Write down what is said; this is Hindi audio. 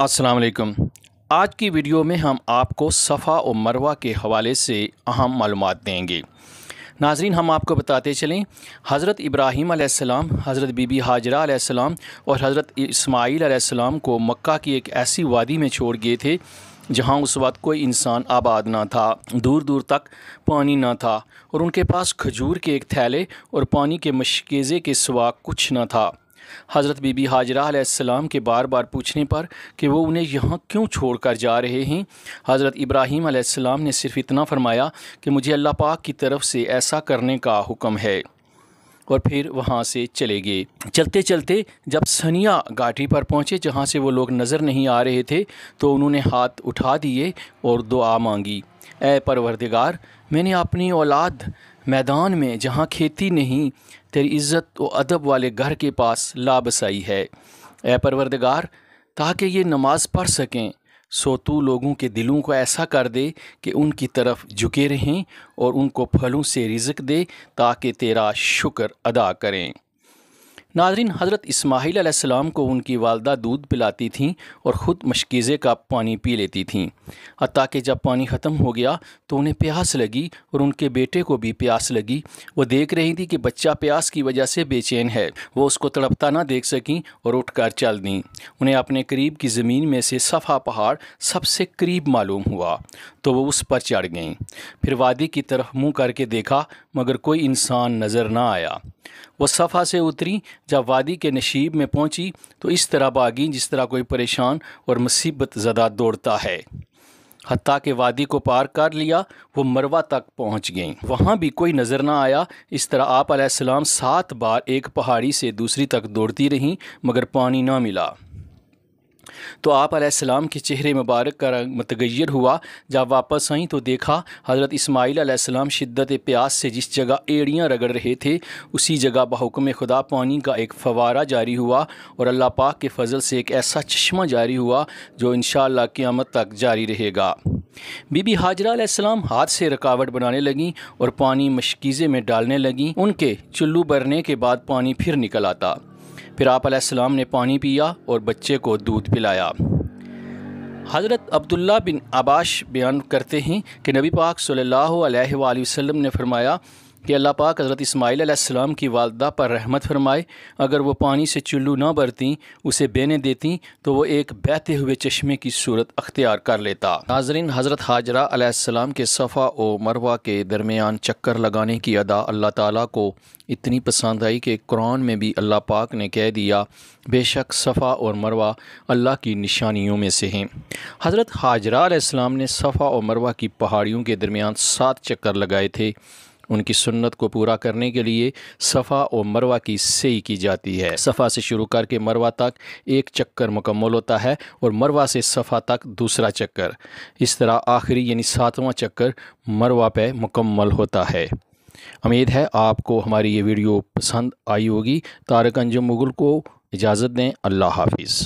अस्सलाम वालेकुम आज की वीडियो में हम आपको सफ़ा और मरवा के हवाले से अहम मालूम देंगे नाजरीन हम आपको बताते चलें हज़रत इब्राहीम हज़रत बीबी हाजरा और हज़रत इसमाईल आसमाम को मक्का की एक ऐसी वादी में छोड़ गए थे जहाँ उस वक्त कोई इंसान आबाद ना था दूर दूर तक पानी ना था और उनके पास खजूर के एक थैले और पानी के मशकेज़े के सिवा कुछ ना था हज़रत बीबी हाजरा के बार बार पूछने पर कि वो उन्हें यहाँ क्यों छोड़ कर जा रहे हैं हज़रत इब्राहीम आसमाम ने सिर्फ इतना फ़रमाया कि मुझे अल्लाह पाक की तरफ से ऐसा करने का हुक्म है और फिर वहाँ से चले गए चलते चलते जब सनिया घाटी पर पहुँचे जहाँ से वो लोग नज़र नहीं आ रहे थे तो उन्होंने हाथ उठा दिए और दुआ मांगी ए परवरदिगार मैंने अपनी औलाद मैदान में जहाँ खेती नहीं तेरी इज़्ज़त व अदब वाले घर के पास लाबसाई है ए परवरदगार ताकि ये नमाज़ पढ़ सकें सो तू लोगों के दिलों को ऐसा कर दे कि उनकी तरफ झुके रहें और उनको फलों से रिजक दे ताकि तेरा शुक्र अदा करें नाजरीन हज़रत इसमाईल को उनकी वालदा दूध पिलाती थीं और ख़ुद मशकीज़े का पानी पी लेती थीं हती कि जब पानी ख़त्म हो गया तो उन्हें प्यास लगी और उनके बेटे को भी प्यास लगी वो देख रही थी कि बच्चा प्यास की वजह से बेचैन है वो उसको तड़पता ना देख सकें और उठ कर चल दी उन्हें अपने करीब की ज़मीन में से सफ़ा पहाड़ सबसे करीब मालूम हुआ तो वह उस पर चढ़ गईं फिर वादी की तरफ मुँह करके देखा मगर कोई इंसान नज़र ना आया वह सफ़ा से उतरी जब वादी के नशीब में पहुंची तो इस तरह बागी जिस तरह कोई परेशान और मुसीबत ज़दा दौड़ता है हती के वादी को पार कर लिया वो मरवा तक पहुंच गई वहाँ भी कोई नज़र ना आया इस तरह आप सात बार एक पहाड़ी से दूसरी तक दौड़ती रहीं मगर पानी ना मिला तो आप आसमाम के चेहरे मुबारक का रंग मतगैर हुआ जब वापस आई तो देखा हज़रत इस्माईल आसमाम शिद्दत प्यास से जिस जगह एड़ियाँ रगड़ रहे थे उसी जगह बहुकम खुदा पानी का एक फवारा जारी हुआ और अल्लाह पाक के फजल से एक ऐसा चश्मा जारी हुआ जो इन आमद तक जारी रहेगा बीबी हाजरा हाथ से रकावट बनाने लगीं और पानी मशकीज़े में डालने लगीं उनके चुल्लू भरने के बाद पानी फिर निकल आता फिर आप आसमाम ने पानी पिया और बच्चे को दूध पिलाया हज़रत अब्दुल्ला बिन आबाश बयान करते हैं कि नबी पाक सल्लल्लाहु अलैहि वसल्लम ने फरमाया कि अल्लाह पाक हज़रत इसमाईल आसमाम की वालदा पर रहमत फरमाए अगर वो पानी से चुल्लू ना बरती उसे बेने देती तो वो एक बहते हुए चश्मे की सूरत अख्तियार कर लेता नाजरीन हज़रत हाजरा के सफ़ा व मरवा के दरमियान चक्कर लगाने की अदा अल्लाह ताली को इतनी पसंद आई कि कुरान में भी अल्लाह पाक ने कह दिया बेशक सफ़ा और मरवा अल्लाह की निशानियों में से हैं हज़रत हाजरा ने सफ़ा और मरवा की पहाड़ियों के दरमियान सात चक्कर लगाए थे उनकी सुन्नत को पूरा करने के लिए सफ़ा और मरवा की सही की जाती है सफ़ा से शुरू करके मरवा तक एक चक्कर मुकम्मल होता है और मरवा से सफ़ा तक दूसरा चक्कर इस तरह आखिरी यानी सातवां चक्कर मरवा पे मुकम्मल होता है उम्मीद है आपको हमारी ये वीडियो पसंद आई होगी तारक अंजुम मुगल को इजाज़त दें अल्लाह हाफिज़